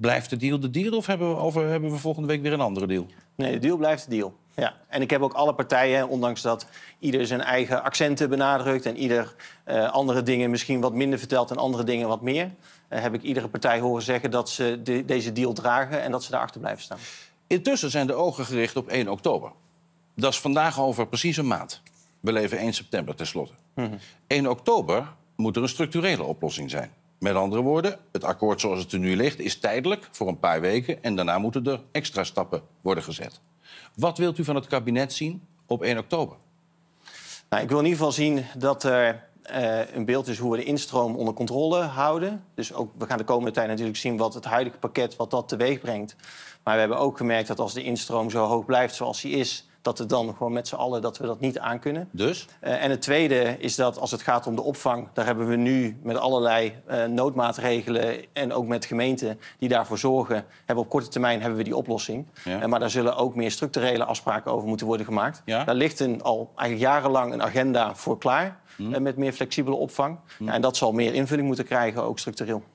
blijft de deal de deal of hebben we, hebben we volgende week weer een andere deal? Nee, de deal blijft de deal. Ja. En ik heb ook alle partijen, ondanks dat ieder zijn eigen accenten benadrukt en ieder eh, andere dingen misschien wat minder vertelt en andere dingen wat meer, eh, heb ik iedere partij horen zeggen dat ze de, deze deal dragen en dat ze daarachter blijven staan. Intussen zijn de ogen gericht op 1 oktober. Dat is vandaag over precies een maand. We leven 1 september tenslotte. Mm 1 oktober moet er een structurele oplossing zijn. Met andere woorden, het akkoord zoals het er nu ligt is tijdelijk voor een paar weken en daarna moeten er extra stappen worden gezet. Wat wilt u van het kabinet zien op 1 oktober? Nou, ik wil in ieder geval zien dat er eh, een beeld is hoe we de instroom onder controle houden. Dus ook, we gaan de komende tijd natuurlijk zien wat het huidige pakket wat dat teweeg brengt. Maar we hebben ook gemerkt dat als de instroom zo hoog blijft zoals die is, dat het dan gewoon met z'n allen dat we dat niet aankunnen. Dus? Eh, en het tweede is dat als het gaat om de opvang, daar hebben we nu met allerlei eh, noodmaatregelen en ook met gemeenten die daarvoor zorgen, hebben op korte termijn hebben we die oplossing. Ja. Eh, maar daar zullen ook meer structurele afspraken over moeten worden gemaakt. Daar ligt een, al eigenlijk jarenlang een agenda voor klaar. Hm. Met meer flexibele opvang. Ja, hm. en dat zal meer invulling moeten krijgen, ook structureel.